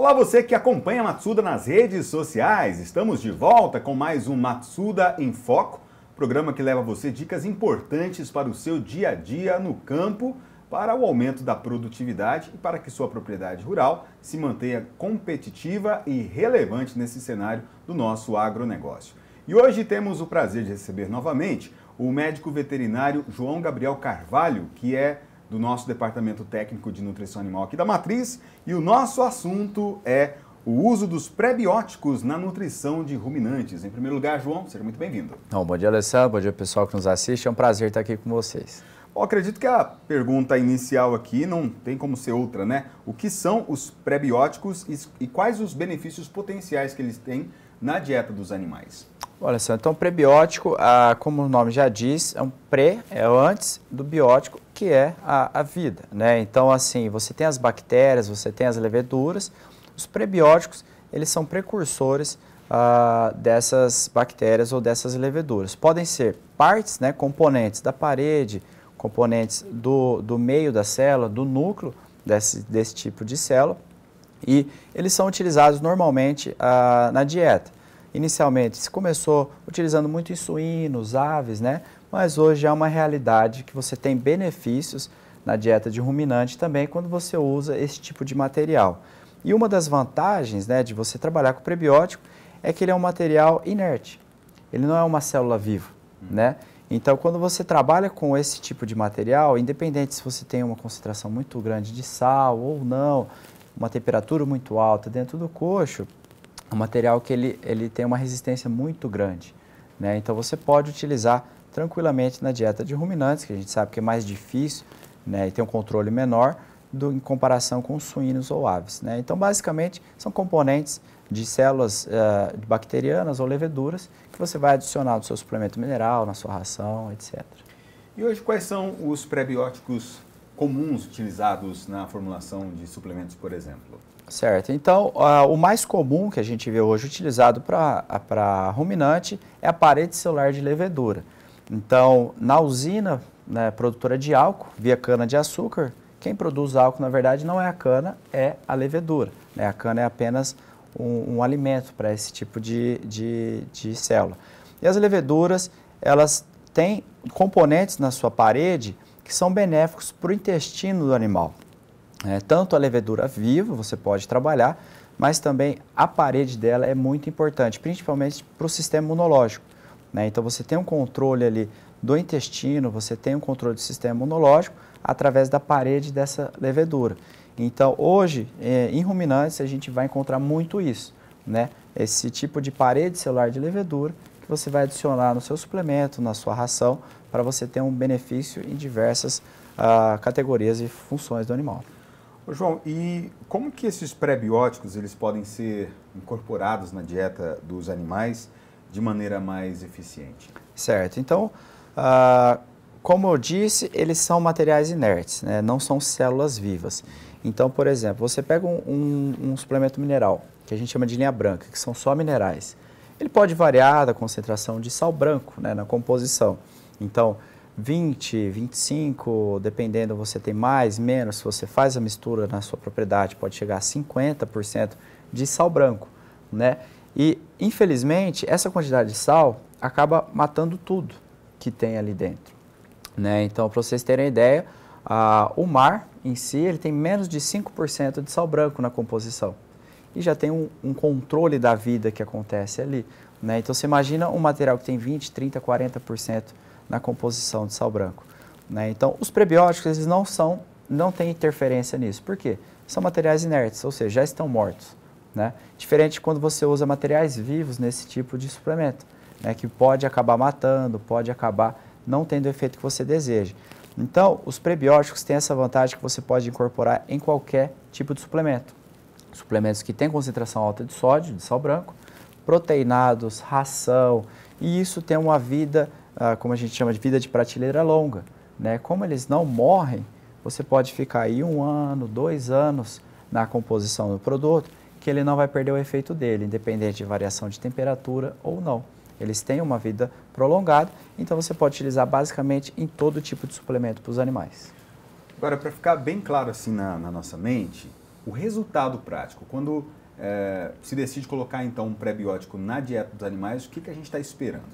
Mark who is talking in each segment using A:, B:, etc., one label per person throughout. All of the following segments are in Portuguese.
A: Olá você que acompanha Matsuda nas redes sociais. Estamos de volta com mais um Matsuda em Foco, programa que leva a você dicas importantes para o seu dia a dia no campo, para o aumento da produtividade e para que sua propriedade rural se mantenha competitiva e relevante nesse cenário do nosso agronegócio. E hoje temos o prazer de receber novamente o médico veterinário João Gabriel Carvalho, que é do nosso Departamento Técnico de Nutrição Animal aqui da Matriz e o nosso assunto é o uso dos prebióticos na nutrição de ruminantes. Em primeiro lugar, João, seja muito bem-vindo.
B: Bom dia, Alessandro. Bom dia, pessoal que nos assiste. É um prazer estar aqui com vocês. Bom,
A: acredito que a pergunta inicial aqui não tem como ser outra, né? O que são os prebióticos e quais os benefícios potenciais que eles têm na dieta dos animais?
B: Olha só, então prebiótico, ah, como o nome já diz, é um pré, é antes do biótico, que é a, a vida, né? Então, assim, você tem as bactérias, você tem as leveduras, os prebióticos, eles são precursores ah, dessas bactérias ou dessas leveduras. Podem ser partes, né, componentes da parede, componentes do, do meio da célula, do núcleo desse, desse tipo de célula, e eles são utilizados normalmente ah, na dieta inicialmente se começou utilizando muito suínos, aves, né? Mas hoje é uma realidade que você tem benefícios na dieta de ruminante também quando você usa esse tipo de material. E uma das vantagens né, de você trabalhar com prebiótico é que ele é um material inerte, ele não é uma célula viva, hum. né? Então, quando você trabalha com esse tipo de material, independente se você tem uma concentração muito grande de sal ou não, uma temperatura muito alta dentro do coxo, um material que ele, ele tem uma resistência muito grande. Né? Então você pode utilizar tranquilamente na dieta de ruminantes, que a gente sabe que é mais difícil né? e tem um controle menor do, em comparação com suínos ou aves. Né? Então basicamente são componentes de células uh, bacterianas ou leveduras que você vai adicionar no seu suplemento mineral, na sua ração, etc.
A: E hoje quais são os prebióticos comuns utilizados na formulação de suplementos, por exemplo?
B: Certo. Então, uh, o mais comum que a gente vê hoje utilizado para ruminante é a parede celular de levedura. Então, na usina né, produtora de álcool, via cana-de-açúcar, quem produz álcool, na verdade, não é a cana, é a levedura. Né? A cana é apenas um, um alimento para esse tipo de, de, de célula. E as leveduras, elas têm componentes na sua parede que são benéficos para o intestino do animal. É, tanto a levedura viva, você pode trabalhar, mas também a parede dela é muito importante, principalmente para o sistema imunológico. Né? Então você tem um controle ali do intestino, você tem um controle do sistema imunológico através da parede dessa levedura. Então hoje, é, em ruminantes, a gente vai encontrar muito isso, né? esse tipo de parede celular de levedura você vai adicionar no seu suplemento, na sua ração, para você ter um benefício em diversas ah, categorias e funções do animal.
A: Ô João, e como que esses prebióticos eles podem ser incorporados na dieta dos animais de maneira mais eficiente?
B: Certo. Então, ah, como eu disse, eles são materiais inertes, né? não são células vivas. Então, por exemplo, você pega um, um, um suplemento mineral, que a gente chama de linha branca, que são só minerais. Ele pode variar da concentração de sal branco né, na composição. Então, 20, 25, dependendo, você tem mais, menos. Se você faz a mistura na sua propriedade, pode chegar a 50% de sal branco. Né? E, infelizmente, essa quantidade de sal acaba matando tudo que tem ali dentro. Né? Então, para vocês terem ideia, o mar em si ele tem menos de 5% de sal branco na composição e já tem um, um controle da vida que acontece ali. Né? Então você imagina um material que tem 20, 30, 40% na composição de sal branco. Né? Então os prebióticos eles não são, não têm interferência nisso. Por quê? São materiais inertes, ou seja, já estão mortos. Né? Diferente quando você usa materiais vivos nesse tipo de suplemento, né? que pode acabar matando, pode acabar não tendo o efeito que você deseja. Então, os prebióticos têm essa vantagem que você pode incorporar em qualquer tipo de suplemento suplementos que têm concentração alta de sódio, de sal branco, proteinados, ração, e isso tem uma vida, ah, como a gente chama de vida de prateleira longa. Né? Como eles não morrem, você pode ficar aí um ano, dois anos na composição do produto, que ele não vai perder o efeito dele, independente de variação de temperatura ou não. Eles têm uma vida prolongada, então você pode utilizar basicamente em todo tipo de suplemento para os animais.
A: Agora, para ficar bem claro assim na, na nossa mente, o resultado prático, quando é, se decide colocar então um pré-biótico na dieta dos animais, o que, que a gente está esperando?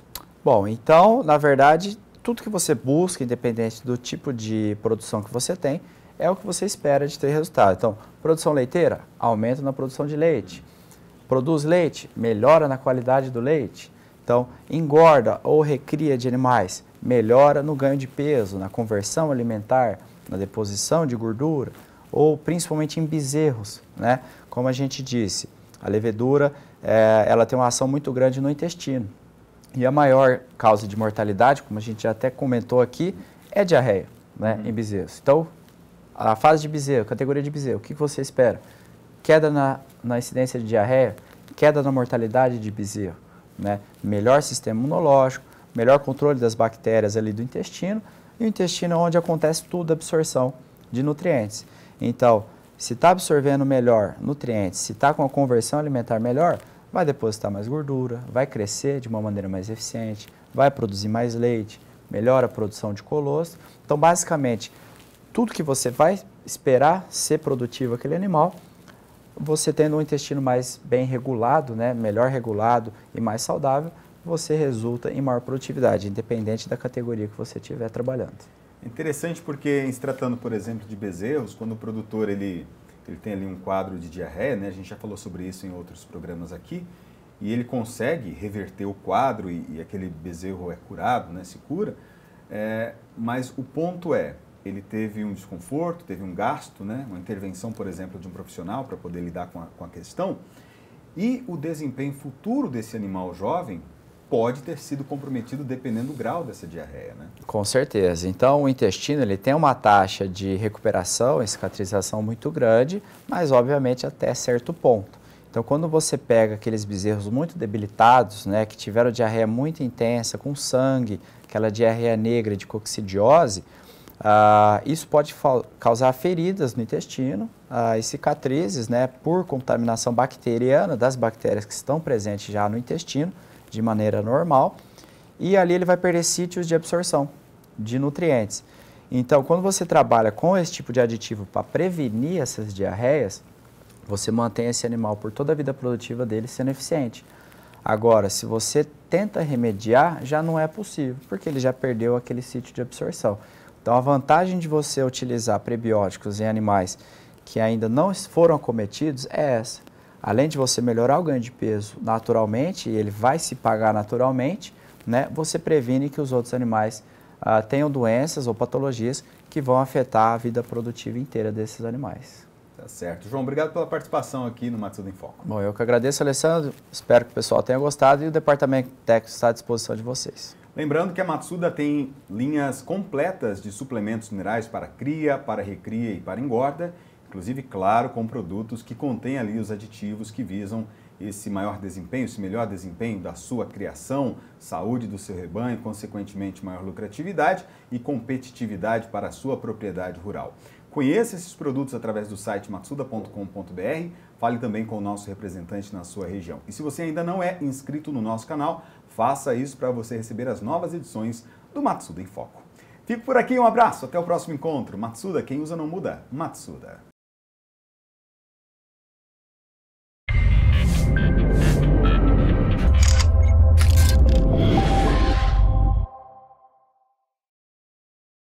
B: Bom, então, na verdade, tudo que você busca, independente do tipo de produção que você tem, é o que você espera de ter resultado. Então, produção leiteira, aumento na produção de leite. Produz leite, melhora na qualidade do leite. Então, engorda ou recria de animais, melhora no ganho de peso, na conversão alimentar, na deposição de gordura ou principalmente em bezerros, né? Como a gente disse, a levedura é, ela tem uma ação muito grande no intestino. E a maior causa de mortalidade, como a gente já até comentou aqui, é diarreia, né, uhum. em bezerros. Então, a fase de bezerro, categoria de bezerro, o que você espera? Queda na, na incidência de diarreia, queda na mortalidade de bezerro, né? Melhor sistema imunológico, melhor controle das bactérias ali do intestino, e o intestino é onde acontece tudo, a absorção de nutrientes. Então, se está absorvendo melhor nutrientes, se está com a conversão alimentar melhor, vai depositar mais gordura, vai crescer de uma maneira mais eficiente, vai produzir mais leite, melhora a produção de colostro. Então, basicamente, tudo que você vai esperar ser produtivo aquele animal, você tendo um intestino mais bem regulado, né, melhor regulado e mais saudável, você resulta em maior produtividade, independente da categoria que você estiver trabalhando.
A: Interessante porque, em se tratando, por exemplo, de bezerros, quando o produtor ele, ele tem ali um quadro de diarreia, né? a gente já falou sobre isso em outros programas aqui, e ele consegue reverter o quadro e, e aquele bezerro é curado, né? se cura, é, mas o ponto é, ele teve um desconforto, teve um gasto, né? uma intervenção, por exemplo, de um profissional para poder lidar com a, com a questão, e o desempenho futuro desse animal jovem pode ter sido comprometido dependendo do grau dessa diarreia, né?
B: Com certeza. Então, o intestino ele tem uma taxa de recuperação e cicatrização muito grande, mas obviamente até certo ponto. Então, quando você pega aqueles bezerros muito debilitados, né, que tiveram diarreia muito intensa, com sangue, aquela diarreia negra de coccidiose, ah, isso pode causar feridas no intestino ah, e cicatrizes né, por contaminação bacteriana das bactérias que estão presentes já no intestino de maneira normal, e ali ele vai perder sítios de absorção de nutrientes. Então, quando você trabalha com esse tipo de aditivo para prevenir essas diarreias, você mantém esse animal por toda a vida produtiva dele sendo eficiente. Agora, se você tenta remediar, já não é possível, porque ele já perdeu aquele sítio de absorção. Então, a vantagem de você utilizar prebióticos em animais que ainda não foram acometidos é essa além de você melhorar o ganho de peso naturalmente, e ele vai se pagar naturalmente, né, você previne que os outros animais ah, tenham doenças ou patologias que vão afetar a vida produtiva inteira desses animais.
A: Tá certo. João, obrigado pela participação aqui no Matsuda em Foco.
B: Bom, eu que agradeço, Alessandro. Espero que o pessoal tenha gostado e o departamento técnico está à disposição de vocês.
A: Lembrando que a Matsuda tem linhas completas de suplementos minerais para cria, para recria e para engorda inclusive, claro, com produtos que contêm ali os aditivos que visam esse maior desempenho, esse melhor desempenho da sua criação, saúde do seu rebanho, consequentemente maior lucratividade e competitividade para a sua propriedade rural. Conheça esses produtos através do site matsuda.com.br, fale também com o nosso representante na sua região. E se você ainda não é inscrito no nosso canal, faça isso para você receber as novas edições do Matsuda em Foco. Fico por aqui, um abraço, até o próximo encontro. Matsuda, quem usa não muda. Matsuda.